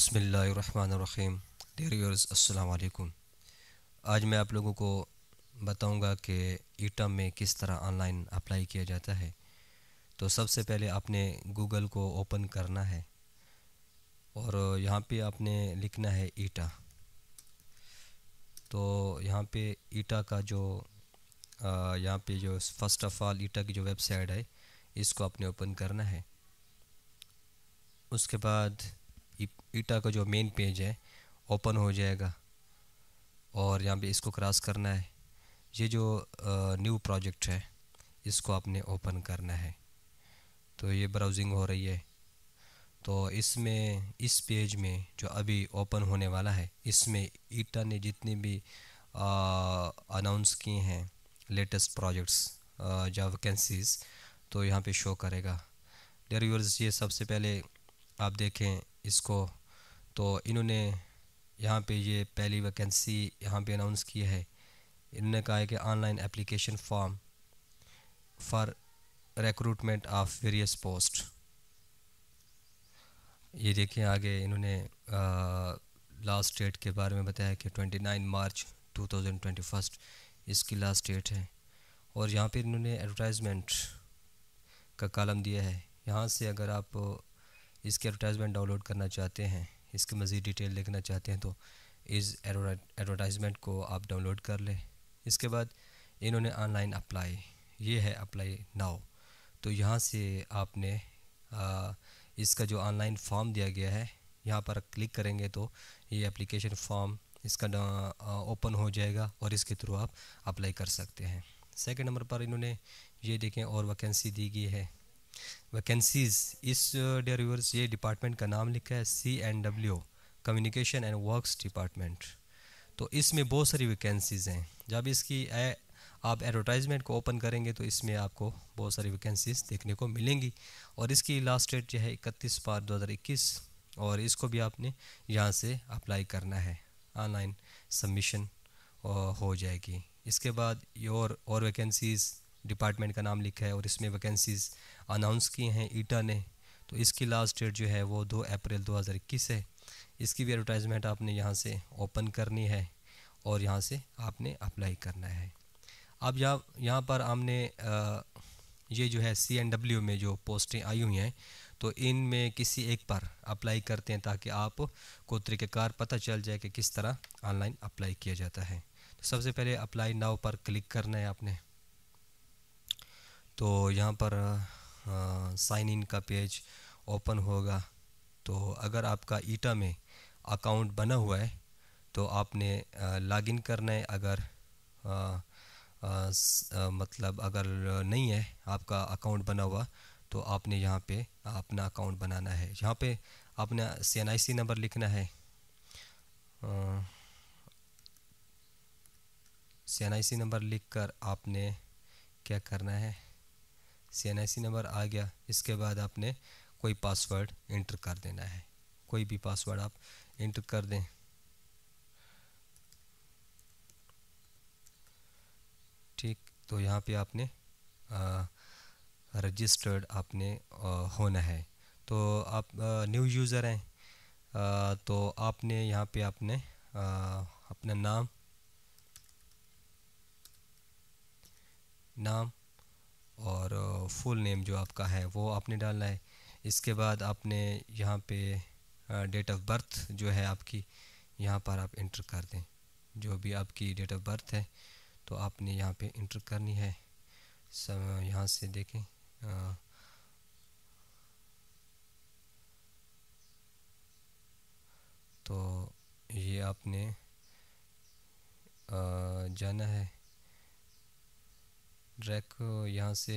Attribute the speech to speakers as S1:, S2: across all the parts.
S1: बसमीम der viewers अस्सलाम वालेकुम आज मैं आप लोगों को बताऊंगा कि ईटा में किस तरह ऑनलाइन अप्लाई किया जाता है तो सबसे पहले आपने गूगल को ओपन करना है और यहाँ पे आपने लिखना है ईटा तो यहाँ पे ईटा का जो यहाँ पे जो फर्स्ट ऑफ़ ऑल ईटा की जो वेबसाइट है इसको आपने ओपन करना है उसके बाद ईटा का जो मेन पेज है ओपन हो जाएगा और यहाँ पे इसको क्रॉस करना है ये जो न्यू प्रोजेक्ट है इसको आपने ओपन करना है तो ये ब्राउजिंग हो रही है तो इसमें इस पेज में जो अभी ओपन होने वाला है इसमें ईटा ने जितने भी अनाउंस किए हैं लेटेस्ट प्रोजेक्ट्स या वैकेंसीज तो यहाँ पे शो करेगा डेयर व्यूअर्स ये सबसे पहले आप देखें इसको तो इन्होंने यहाँ पे ये पहली वैकेंसी यहाँ पे अनाउंस की है इन्होंने कहा है कि online application form for recruitment of various post ये देखें आगे इन्होंने लास्ट डेट के बारे में बताया कि 29 मार्च 2021 इसकी लास्ट डेट है और यहाँ पर इन्होंने एडवर्टाइजमेंट का कलम दिया है यहाँ से अगर आप इसके एडवर्टाइजमेंट डाउनलोड करना चाहते हैं इसकी मज़ीद डिटेल देखना चाहते हैं तो इस एडवर्टाइजमेंट को आप डाउनलोड कर लें इसके बाद इन्होंने ऑनलाइन अप्लाई ये है अप्लाई नाउ तो यहाँ से आपने आ, इसका जो ऑनलाइन फॉर्म दिया गया है यहाँ पर क्लिक करेंगे तो ये एप्लीकेशन फॉर्म इसका ओपन हो जाएगा और इसके थ्रू आप अप्लाई कर सकते हैं सेकंड नंबर पर इन्होंने ये देखें और वैकेंसी दी गई है वैकेंसीज इस डेयर व्यूअर्स ये डिपार्टमेंट का नाम लिखा है C N W communication and works department तो इसमें बहुत सारी वैकेंसीज़ हैं जब इसकी ए, आप एडवर्टाइजमेंट को ओपन करेंगे तो इसमें आपको बहुत सारी वैकेंसीज देखने को मिलेंगी और इसकी लास्ट डेट जो है इकतीस पाँच दो हज़ार इक्कीस और इसको भी आपने यहाँ से अप्लाई करना है ऑनलाइन सबमिशन हो जाएगी इसके बाद योर और वैकेंसीज़ डिपार्टमेंट का नाम लिखा है और इसमें वैकेंसीज़ अनाउंस किए हैं ईटा ने तो इसकी लास्ट डेट जो है वो दो अप्रैल दो है इसकी भी एडवर्टाइजमेंट आपने यहाँ से ओपन करनी है और यहाँ से आपने अप्लाई करना है अब यहाँ यहाँ पर हमने ये जो है सी एन डब्ल्यू में जो पोस्टें आई हुई हैं तो इन में किसी एक पर अप्लाई करते हैं ताकि आप को तरीक़ार पता चल जाए कि किस तरह ऑनलाइन अप्लाई किया जाता है तो सबसे पहले अप्लाई नाव पर क्लिक करना है आपने तो यहाँ पर साइन इन का पेज ओपन होगा तो अगर आपका ईटा में अकाउंट बना हुआ है तो आपने लॉगिन करना है अगर आ, आ, स, आ, मतलब अगर नहीं है आपका अकाउंट बना हुआ तो आपने यहाँ पे अपना अकाउंट बनाना है यहाँ पे आपने सी नंबर लिखना है सी नंबर लिखकर आपने क्या करना है सी नंबर आ गया इसके बाद आपने कोई पासवर्ड इंटर कर देना है कोई भी पासवर्ड आप इंटर कर दें ठीक तो यहाँ पे आपने रजिस्टर्ड आपने आ, होना है तो आप न्यू यूज़र हैं आ, तो आपने यहाँ पे आपने आ, अपना नाम नाम और फुल नेम जो आपका है वो आपने डालना है इसके बाद आपने यहाँ पे डेट ऑफ बर्थ जो है आपकी यहाँ पर आप इंटर कर दें जो भी आपकी डेट ऑफ बर्थ है तो आपने यहाँ पे इंटर करनी है सब यहाँ से देखें तो ये आपने जाना है ट्रैक यहाँ से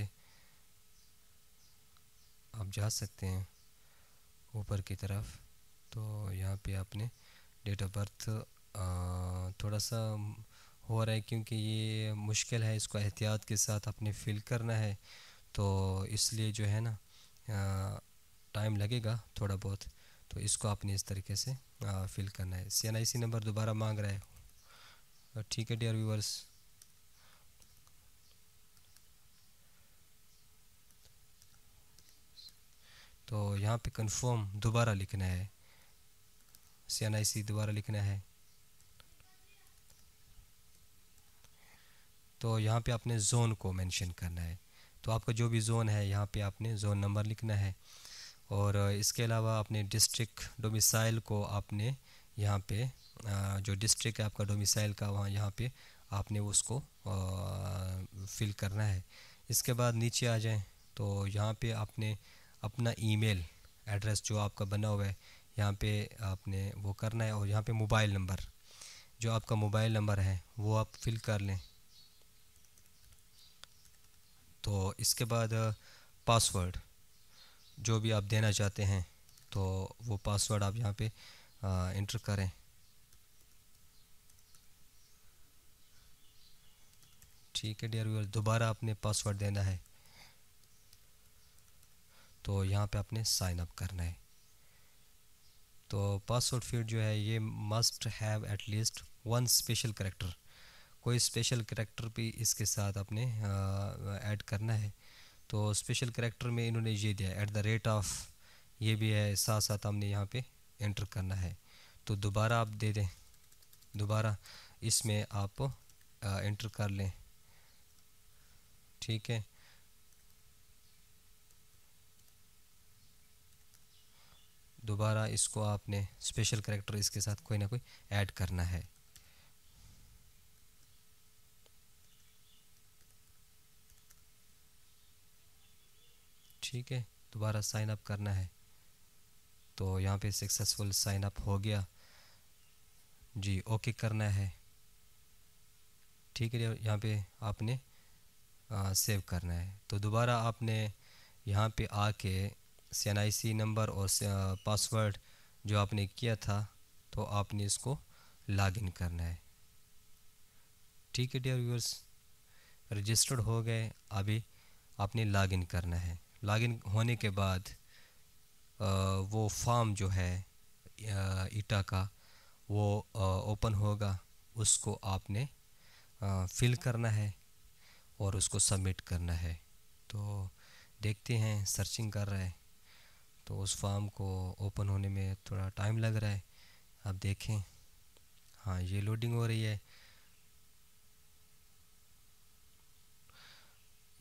S1: आप जा सकते हैं ऊपर की तरफ तो यहाँ पे आपने डेट ऑफ बर्थ थोड़ा सा हो रहा है क्योंकि ये मुश्किल है इसको एहतियात के साथ अपने फिल करना है तो इसलिए जो है ना टाइम लगेगा थोड़ा बहुत तो इसको आपने इस तरीके से फिल करना है सी एन आई सी नंबर दोबारा मांग रहा है ठीक है डियर व्यूवर्स यहाँ पे कन्फर्म दोबारा लिखना है सी एन आई सी दोबारा लिखना है तो यहाँ पे आपने जोन को मेंशन करना है तो आपका जो भी जोन है यहाँ पे आपने जोन नंबर लिखना है और इसके अलावा आपने डिस्ट्रिक्ट डोमिसाइल को आपने यहाँ पे जो डिस्ट्रिक्ट है आपका डोमिसाइल का वहाँ यहाँ पे आपने उसको फिल करना है इसके बाद नीचे आ जाएं तो यहाँ पे आपने अपना ईमेल एड्रेस जो आपका बना हुआ है यहाँ पे आपने वो करना है और यहाँ पे मोबाइल नंबर जो आपका मोबाइल नंबर है वो आप फिल कर लें तो इसके बाद पासवर्ड जो भी आप देना चाहते हैं तो वो पासवर्ड आप यहाँ पे इंटर करें ठीक है डियर व्यूअर दोबारा आपने पासवर्ड देना है तो यहाँ पे आपने साइन अप करना है तो पासवर्ड फील्ड जो है ये must have at least one special character कोई स्पेशल करेक्टर भी इसके साथ आपने ऐड करना है तो स्पेशल करेक्टर में इन्होंने ये दिया है एट द रेट ऑफ ये भी है साथ साथ हमने यहाँ पे एंटर करना है तो दोबारा आप दे दें दोबारा इसमें आप एंटर कर लें ठीक है दोबारा इसको आपने स्पेशल करेक्टर इसके साथ कोई ना कोई ऐड करना है ठीक है दोबारा साइन अप करना है तो यहाँ पे सक्सेसफुल साइन अप हो गया जी ओके करना है ठीक है यहाँ पे आपने आ, सेव करना है तो दोबारा आपने यहाँ पे आके सी नंबर और पासवर्ड जो आपने किया था तो आपने इसको लॉगिन करना है ठीक है डियर व्यूअर्स रजिस्टर्ड हो गए अभी आपने लॉगिन करना है लॉगिन होने के बाद आ, वो फॉर्म जो है ईटा का वो ओपन होगा उसको आपने आ, फिल करना है और उसको सबमिट करना है तो देखते हैं सर्चिंग कर रहा है तो उस फार्म को ओपन होने में थोड़ा टाइम लग रहा है आप देखें हाँ ये लोडिंग हो रही है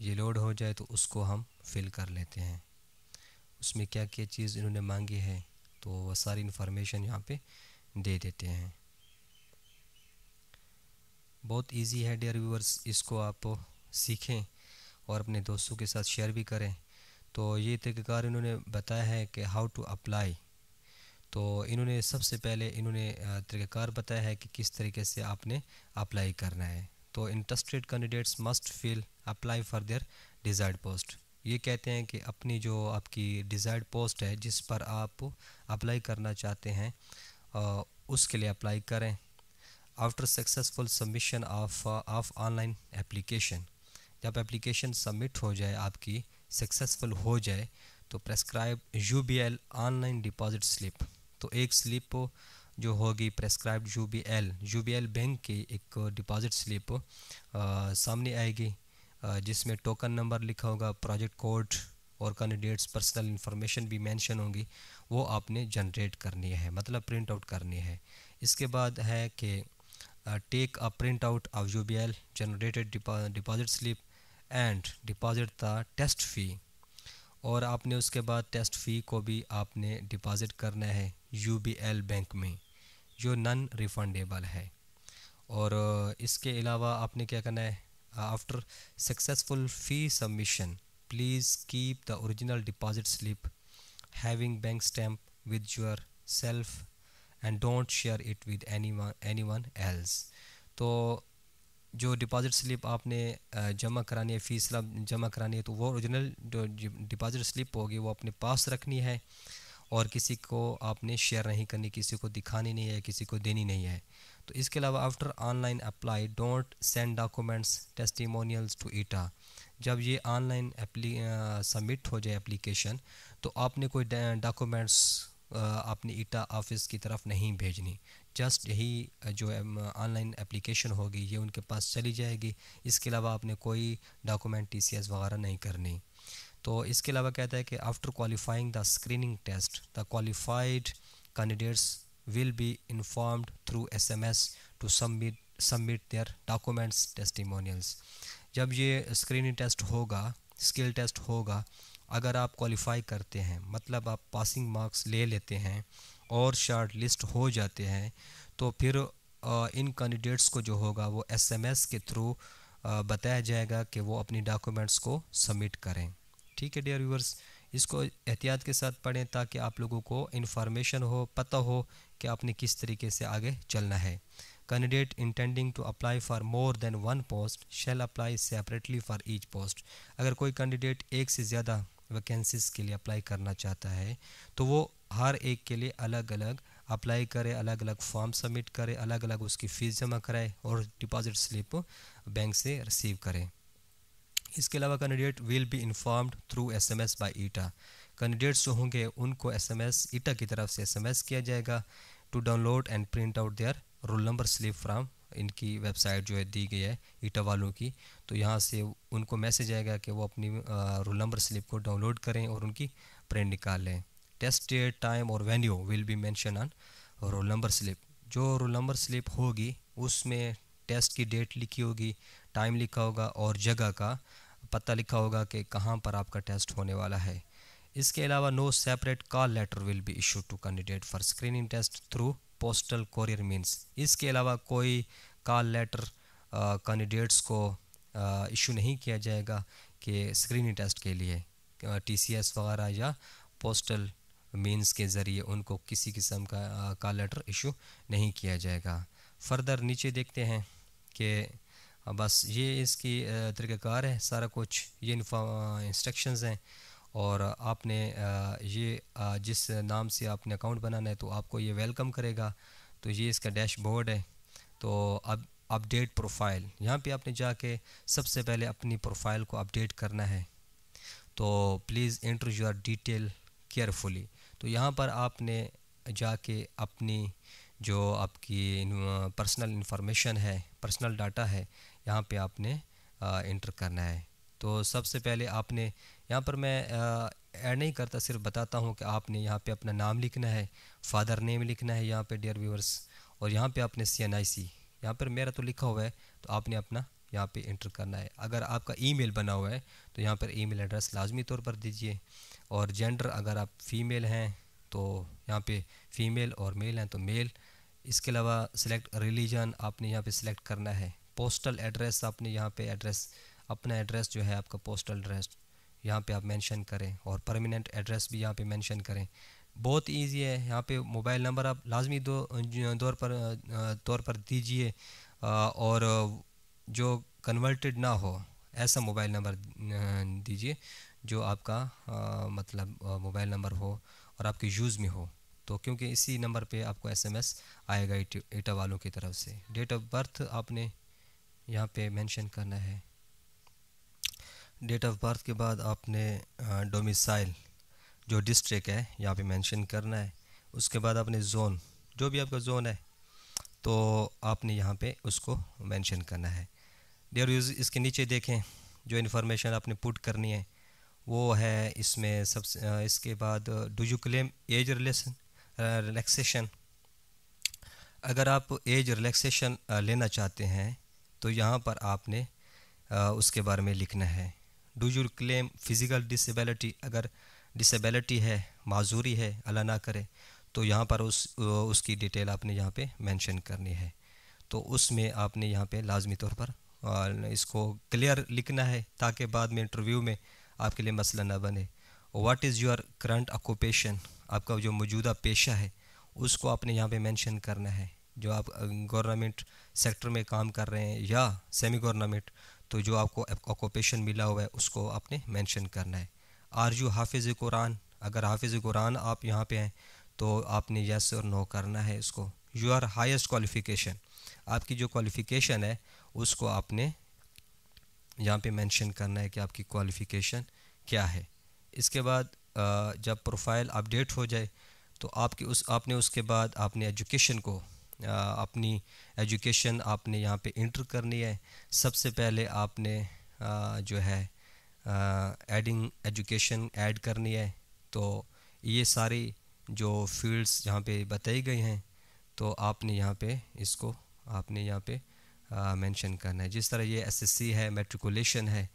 S1: ये लोड हो जाए तो उसको हम फिल कर लेते हैं उसमें क्या क्या चीज़ इन्होंने मांगी है तो वह सारी इन्फॉर्मेशन यहाँ पे दे देते हैं बहुत इजी है डियर व्यूवर्स इसको आप सीखें और अपने दोस्तों के साथ शेयर भी करें तो ये तरीक़ार इन्होंने बताया है कि हाउ टू अप्लाई तो इन्होंने सबसे पहले इन्होंने तरीक़ार बताया है कि किस तरीके से आपने अप्लाई करना है तो interested candidates must feel apply for their desired post ये कहते हैं कि अपनी जो आपकी डिज़ायर्ड पोस्ट है जिस पर आप अप्लाई करना चाहते हैं उसके लिए अप्लाई करें after successful submission of of online application जब एप्लीकेशन सबमिट हो जाए आपकी सक्सेसफुल हो जाए तो prescribe U B L online deposit slip तो एक स्लिप जो होगी prescribe U B L U B L bank की एक डिपॉजिट स्लिप सामने आएगी जिसमें टोकन नंबर लिखा होगा प्रोजेक्ट कोड और कैंडिडेट्स पर्सनल इन्फॉर्मेशन भी मेंशन होंगी वो आपने जनरेट करनी है मतलब प्रिंट आउट करनी है इसके बाद है कि take a print out of U B L generated deposit slip and deposit the test fee और आपने उसके बाद टेस्ट फ़ी को भी आपने डिपॉज़िट करना है यू बी एल बैंक में जो नन रिफंडेबल है और इसके अलावा आपने क्या करना है after successful fee submission please keep the original deposit slip having bank stamp with your self and don't share it with any any one else तो जो डिपॉज़िट स्लिप आपने जमा करानी है फ़ीस जमा करानी है तो वो ओरिजिनल जो डिपॉज़िट स्लिप होगी वो अपने पास रखनी है और किसी को आपने शेयर नहीं करनी किसी को दिखानी नहीं है किसी को देनी नहीं है तो इसके अलावा after online apply don't send documents testimonials to ETA जब ये ऑनलाइन सबमिट हो जाए एप्लीकेशन तो आपने कोई डॉक्यूमेंट्स अपनी ईटा ऑफिस की तरफ नहीं भेजनी जस्ट यही जो ऑनलाइन एप्लीकेशन होगी ये उनके पास चली जाएगी इसके अलावा आपने कोई डॉक्यूमेंट टी वगैरह नहीं करनी तो इसके अलावा कहता है कि after qualifying the screening test the qualified candidates informed through S M S to submit submit their documents testimonials जब ये स्क्रीनिंग टेस्ट होगा स्किल टेस्ट होगा अगर आप क्वालिफ़ाई करते हैं मतलब आप पासिंग मार्क्स ले लेते हैं और शार्ट लिस्ट हो जाते हैं तो फिर इन कैंडिडेट्स को जो होगा वो एसएमएस के थ्रू बताया जाएगा कि वो अपनी डॉक्यूमेंट्स को सबमिट करें ठीक है डियर व्यूवर्स इसको एहतियात के साथ पढ़ें ताकि आप लोगों को इन्फॉर्मेशन हो पता हो कि आपने किस तरीके से आगे चलना है candidate intending to apply for more than one post shall apply separately for each post अगर कोई कैंडिडेट एक से ज़्यादा वैकेंसीज के लिए अप्लाई करना चाहता है तो वो हर एक के लिए अलग अलग अप्लाई करे अलग अलग फॉर्म सबमिट करे अलग अलग उसकी फ़ीस जमा कराए और डिपॉजिट स्लिप बैंक से रिसीव करे इसके अलावा candidate will be informed through SMS by ETA candidates जो होंगे उनको एसएमएस ईटा e की तरफ से एसएमएस किया जाएगा to download and print out their roll number slip from इनकी वेबसाइट जो है दी गई है ईटा वालों की तो यहाँ से उनको मैसेज आएगा कि वो अपनी रोल नंबर स्लिप को डाउनलोड करें और उनकी प्रिंट निकाल लें टेस्ट डेट टाइम और venue will be mention on roll number slip जो रोल नंबर स्लिप होगी उसमें टेस्ट की डेट लिखी होगी टाइम लिखा होगा और जगह का पता लिखा होगा कि कहाँ पर आपका टेस्ट होने वाला है इसके अलावा no separate call letter will be issue to candidate for screening test through postal courier means इसके अलावा कोई कॉल लेटर कैंडिडेट्स को इशू नहीं किया जाएगा कि स्क्रीनिंग टेस्ट के लिए टी सी एस वगैरह या पोस्टल मीन्स के ज़रिए उनको किसी किस्म का कॉल लेटर इशू नहीं किया जाएगा फर्दर नीचे देखते हैं कि बस ये इसकी तरीक़ार है सारा कुछ ये इंस्ट्रक्शंस हैं और आपने ये जिस नाम से आपने अकाउंट बनाना है तो आपको ये वेलकम करेगा तो ये इसका डैशबोर्ड है तो अब अपडेट प्रोफाइल यहाँ पे आपने जाके सबसे पहले अपनी प्रोफाइल को अपडेट करना है तो please enter your detail carefully तो यहाँ पर आपने जाके अपनी जो आपकी पर्सनल इन्फॉर्मेशन है पर्सनल डाटा है यहाँ पे आपने इंटर करना है तो सबसे पहले आपने यहाँ पर मैं ऐड नहीं करता सिर्फ बताता हूँ कि आपने यहाँ पे अपना नाम लिखना है फादर नेम लिखना है यहाँ पे डियर व्यूअर्स और यहाँ पे आपने सी एन आई सी यहाँ पर मेरा तो लिखा हुआ है तो आपने अपना यहाँ पे इंटर करना है अगर आपका ईमेल बना हुआ है तो यहाँ पर ईमेल एड्रेस लाजमी तौर पर दीजिए और जेंडर अगर आप फीमेल हैं तो यहाँ पे फीमेल और मेल हैं तो मेल इसके अलावा सिलेक्ट रिलीजन आपने यहाँ पे सिलेक्ट करना है पोस्टल एड्रेस आपने यहाँ पे एड्रेस अपना एड्रेस जो है आपका पोस्टल एड्रेस यहाँ पे आप मेंशन करें और परमानेंट एड्रेस भी यहाँ पे मेंशन करें बहुत इजी है यहाँ पे मोबाइल नंबर आप लाजमी दो तौर पर तौर पर दीजिए और जो कन्वर्टेड ना हो ऐसा मोबाइल नंबर दीजिए जो आपका आ, मतलब मोबाइल नंबर हो और आपके यूज़ में हो तो क्योंकि इसी नंबर पे आपको एसएमएस आएगा एटा वालों की तरफ से डेट ऑफ बर्थ आपने यहाँ पे मेंशन करना है डेट ऑफ बर्थ के बाद आपने डोमिसाइल जो डिस्ट्रिक्ट है यहाँ पे मेंशन करना है उसके बाद आपने जोन जो भी आपका जोन है तो आपने यहाँ पे उसको मेंशन करना है डेयर यूज इसके नीचे देखें जो इन्फॉर्मेशन आपने पुट करनी है वो है इसमें सबसे इसके बाद do you claim age relation relaxation अगर आप एज रिलैक्सेशन लेना चाहते हैं तो यहाँ पर आपने उसके बारे में लिखना है do you claim physical disability अगर डिसेबिलिटी है माजूरी है अला ना करे तो यहाँ पर उस उसकी डिटेल आपने यहाँ पे मेंशन करनी है तो उसमें आपने यहाँ पे लाजमी तौर पर इसको क्लियर लिखना है ताकि बाद में इंटरव्यू में आपके लिए मसला ना बने what is your current occupation आपका जो मौजूदा पेशा है उसको आपने यहाँ पे मेंशन करना है जो आप गवर्नमेंट सेक्टर में काम कर रहे हैं या सेमी गवर्नमेंट तो जो आपको ऑकोपेशन मिला हुआ है उसको आपने मेंशन करना है आर यू हाफिज़ कुरान अगर हाफिज़ कुरान आप यहाँ पे हैं तो आपने यस और नो करना है इसको यू आर हाइस्ट क्वालिफ़िकेशन आपकी जो क्वालिफ़िकेशन है उसको आपने यहाँ पे मेंशन करना है कि आपकी क्वालिफ़िकेशन क्या है इसके बाद जब प्रोफाइल अपडेट हो जाए तो आपकी उस आपने उसके बाद आपने एजुकेशन को अपनी एजुकेशन आपने यहाँ पे इंटर करनी है सबसे पहले आपने जो है एडिंग एजुकेशन ऐड करनी है तो ये सारी जो फील्ड्स यहाँ पे बताई गई हैं तो आपने यहाँ पे इसको आपने यहाँ पे मेंशन करना है जिस तरह ये एसएससी है मेट्रिकुलेशन है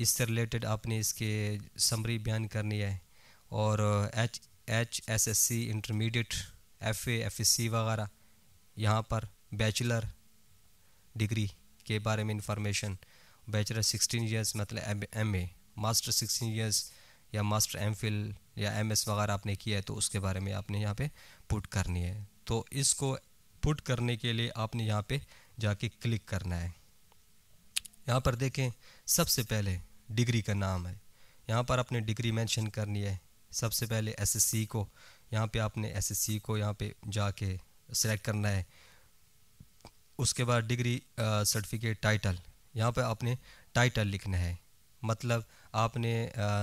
S1: इससे रिलेटेड आपने इसके समरी बयान करनी है और H H S S C intermediate F A F S C वगैरह यहाँ पर बैचलर डिग्री के बारे में इंफॉर्मेशन बैचलर सिक्सटीन ईयर्स मतलब M A master sixteen years या मास्टर एम फिल या एम एस वगैरह आपने किया है तो उसके बारे में आपने यहाँ पे पुट करनी है तो इसको पुट करने के लिए आपने यहाँ पे जाके क्लिक करना है यहाँ पर देखें सबसे पहले डिग्री का नाम है यहाँ पर आपने डिग्री मेंशन करनी है सबसे पहले एसएससी को यहाँ पे आपने एसएससी को यहाँ पे जाके सेलेक्ट करना है उसके बाद डिग्री सर्टिफिकेट टाइटल यहाँ पर आपने टाइटल लिखना है मतलब आपने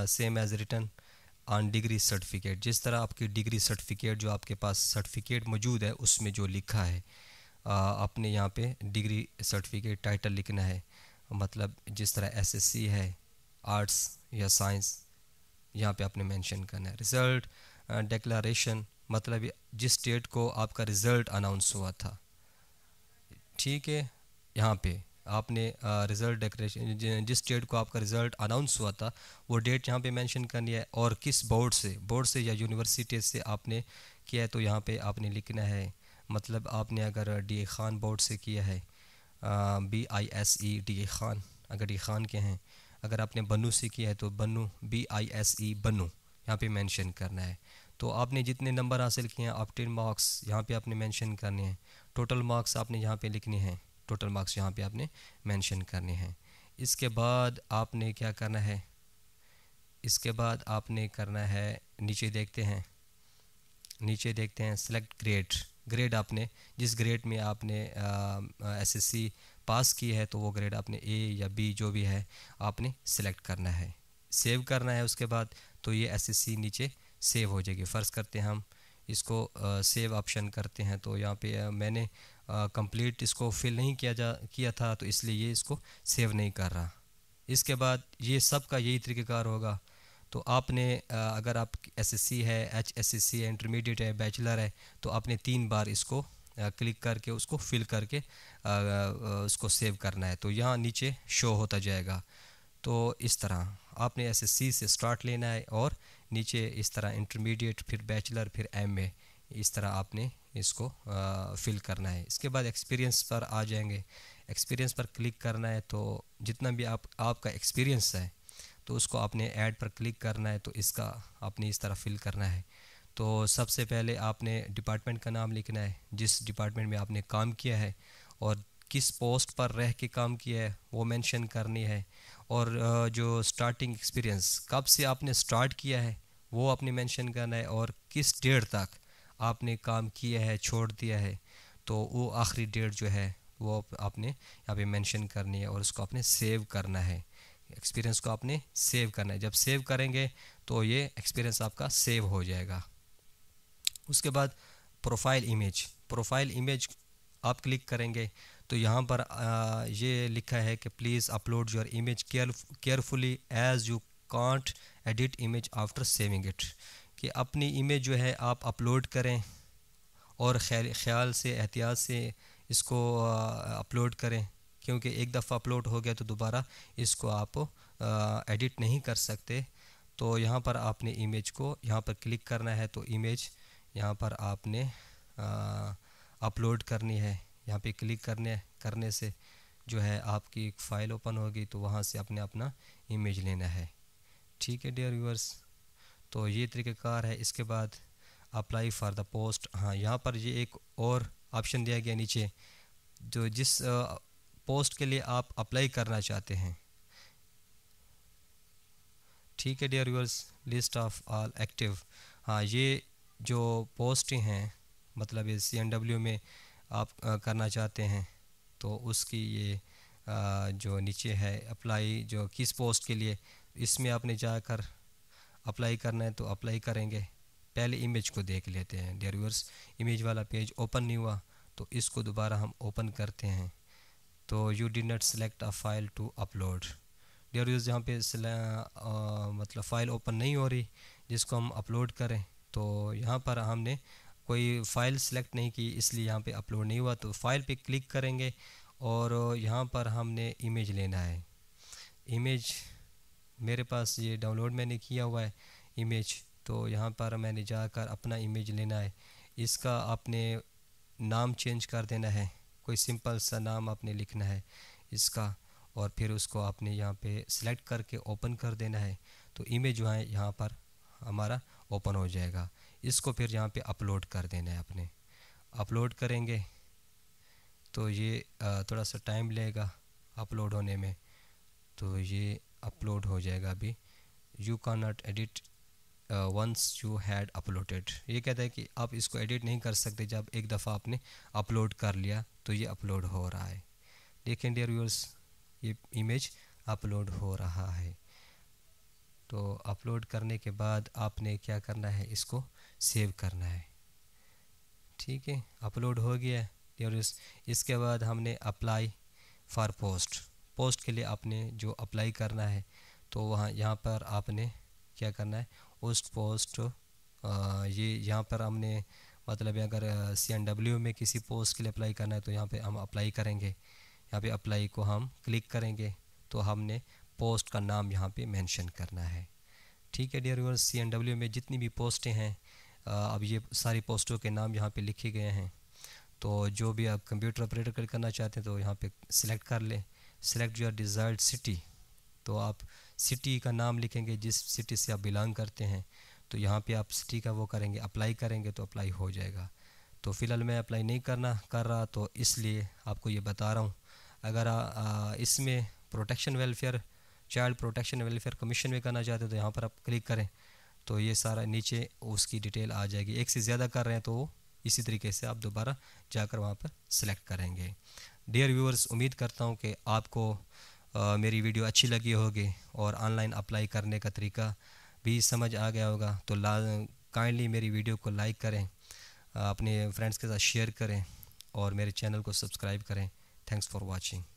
S1: same as written on degree certificate जिस तरह आपकी डिग्री सर्टिफिकेट जो आपके पास सर्टिफिकेट मौजूद है उसमें जो लिखा है आ, आपने यहाँ पे डिग्री सर्टिफिकेट टाइटल लिखना है मतलब जिस तरह एसएससी है आर्ट्स या साइंस यहाँ पे आपने मेंशन करना है रिज़ल्ट डिक्लारेशन मतलब जिस डेट को आपका रिज़ल्ट अनाउंस हुआ था ठीक है यहाँ पे आपने रिज़ल्ट डेकोरेशन जिस डेट को आपका रिज़ल्ट अनाउंस हुआ था वो डेट यहाँ पे मेंशन करनी है और किस बोर्ड से बोर्ड से या यूनिवर्सिटी से आपने किया है तो यहाँ पे आपने लिखना है मतलब आपने अगर डी ए खान बोर्ड से किया है B I S E D A Khan अगर डी खान के हैं अगर आपने बनू से किया है तो बनू बी आई एस ई बनू यहाँ पर मैंशन करना है तो आपने जितने नंबर हासिल किए हैं आप टेन मार्क्स यहाँ पे आपने मेंशन करने हैं टोटल मार्क्स आपने यहाँ पे लिखने हैं टोटल मार्क्स यहाँ पे आपने मेंशन करने हैं इसके बाद आपने क्या करना है इसके बाद आपने करना है नीचे देखते हैं नीचे देखते हैं सेलेक्ट ग्रेड ग्रेड आपने जिस ग्रेड में आपने एस एस सी पास की है तो वो ग्रेड आपने ए या बी जो भी है आपने सेलेक्ट करना है सेव करना है उसके बाद तो ये सी नीचे सेव हो जाएगी फ़र्ज़ करते हैं हम इसको सेव ऑप्शन करते हैं तो यहाँ पे मैंने कंप्लीट इसको फिल नहीं किया जा किया था तो इसलिए ये इसको सेव नहीं कर रहा इसके बाद ये सब का यही तरीक़ेकार होगा तो आपने अगर आप एसएससी है एच एचएसएससी है इंटरमीडिएट है बैचलर है तो आपने तीन बार इसको क्लिक करके उसको फिल करके उसको सेव करना है तो यहाँ नीचे शो होता जाएगा तो इस तरह आपने एसएससी से स्टार्ट लेना है और नीचे इस तरह इंटरमीडिएट फिर बैचलर फिर एम इस तरह आपने इसको आ, फिल करना है इसके बाद एक्सपीरियंस पर आ जाएंगे एक्सपीरियंस पर क्लिक करना है तो जितना भी आप आपका एक्सपीरियंस है तो उसको आपने ऐड पर क्लिक करना है तो इसका आपने इस तरह फिल करना है तो सबसे पहले आपने डिपार्टमेंट का नाम लिखना है जिस डिपार्टमेंट में आपने काम किया है और किस पोस्ट पर रह के काम किया है वो मेंशन करनी है और जो स्टार्टिंग एक्सपीरियंस कब से आपने स्टार्ट किया है वो आपने मेंशन करना है और किस डेट तक आपने काम किया है छोड़ दिया है तो वो आखिरी डेट जो है वो आपने यहाँ पे मेंशन करनी है और उसको आपने सेव करना है एक्सपीरियंस को आपने सेव करना है जब सेव करेंगे तो ये एक्सपीरियंस आपका सेव हो जाएगा उसके बाद प्रोफाइल इमेज प्रोफाइल इमेज आप क्लिक करेंगे तो यहाँ पर ये लिखा है कि please upload your image carefully as you can't edit image after saving it कि अपनी इमेज जो है आप अपलोड करें और ख्याल से एहतियात से इसको अपलोड करें क्योंकि एक दफ़ा अपलोड हो गया तो दोबारा इसको आप एडिट नहीं कर सकते तो यहाँ पर आपने इमेज को यहाँ पर क्लिक करना है तो इमेज यहाँ पर आपने अपलोड करनी है यहाँ पे क्लिक करने करने से जो है आपकी एक फ़ाइल ओपन होगी तो वहाँ से अपने अपना इमेज लेना है ठीक है डियर व्यूअर्स तो ये तरीक़ाकार है इसके बाद अप्लाई फॉर द पोस्ट हाँ यहाँ पर ये एक और ऑप्शन दिया गया नीचे जो जिस पोस्ट के लिए आप अप्लाई करना चाहते हैं ठीक है dear viewers list of all active हाँ ये जो पोस्ट हैं मतलब सी एन डब्ल्यू में आप करना चाहते हैं तो उसकी ये जो नीचे है अप्लाई जो किस पोस्ट के लिए इसमें आपने जाकर अप्लाई करना है तो अप्लाई करेंगे पहले इमेज को देख लेते हैं डेयर व्यूअर्स इमेज वाला पेज ओपन नहीं हुआ तो इसको दोबारा हम ओपन करते हैं तो you did not select a file to upload dear viewers जहाँ पे आ, मतलब फ़ाइल ओपन नहीं हो रही जिसको हम अपलोड करें तो यहाँ पर हमने कोई फ़ाइल सेलेक्ट नहीं की इसलिए यहाँ पे अपलोड नहीं हुआ तो फाइल पे क्लिक करेंगे और यहाँ पर हमने इमेज लेना है इमेज मेरे पास ये डाउनलोड मैंने किया हुआ है इमेज तो यहाँ पर मैंने जाकर अपना इमेज लेना है इसका आपने नाम चेंज कर देना है कोई सिंपल सा नाम आपने लिखना है इसका और फिर उसको आपने यहाँ पे सिलेक्ट करके ओपन कर देना है तो इमेज जो है यहाँ पर हमारा ओपन हो जाएगा इसको फिर यहाँ पे अपलोड कर देना है अपने अपलोड करेंगे तो ये थोड़ा सा टाइम लेगा अपलोड होने में तो ये अपलोड हो जाएगा अभी you can not edit once you had uploaded ये कहता है कि आप इसको एडिट नहीं कर सकते जब एक दफ़ा आपने अपलोड कर लिया तो ये अपलोड हो रहा है देखें डेयर व्यूअर्स ये इमेज अपलोड हो रहा है तो अपलोड करने के बाद आपने क्या करना है इसको सेव करना है ठीक है अपलोड हो गया और इस इसके बाद हमने अप्लाई फॉर पोस्ट पोस्ट के लिए आपने जो अप्लाई करना है तो वहाँ यहाँ पर आपने क्या करना है उस पोस्ट आ, ये यहाँ पर हमने मतलब अगर सी एन डब्ल्यू में किसी पोस्ट के लिए अप्लाई करना है तो यहाँ पे हम अप्लाई करेंगे यहाँ पे अप्लाई को हम क्लिक करेंगे तो हमने पोस्ट का नाम यहाँ पे मेंशन करना है ठीक है dear viewers C N W में जितनी भी पोस्टें हैं अब ये सारी पोस्टों के नाम यहाँ पे लिखे गए हैं तो जो भी आप कंप्यूटर ऑपरेटर करना चाहते हैं तो यहाँ पे सिलेक्ट कर लें सिलेक्ट योर डिज़ायर्ड सिटी तो आप सिटी का नाम लिखेंगे जिस सिटी से आप बिलोंग करते हैं तो यहाँ पर आप सिटी का वो करेंगे अप्लाई करेंगे तो अप्लाई हो जाएगा तो फ़िलहाल मैं अप्लाई नहीं करना कर रहा तो इसलिए आपको ये बता रहा हूँ अगर इसमें protection welfare child protection welfare commission में करना चाहते हो तो यहाँ पर आप क्लिक करें तो ये सारा नीचे उसकी डिटेल आ जाएगी एक से ज़्यादा कर रहे हैं तो इसी तरीके से आप दोबारा जाकर वहाँ पर सेलेक्ट करेंगे डियर व्यूअर्स उम्मीद करता हूँ कि आपको आ, मेरी वीडियो अच्छी लगी होगी और ऑनलाइन अप्लाई करने का तरीका भी समझ आ गया होगा तो ला काइंडली मेरी वीडियो को लाइक करें अपने फ्रेंड्स के साथ शेयर करें और मेरे चैनल को सब्सक्राइब करें थैंक्स फॉर वॉचिंग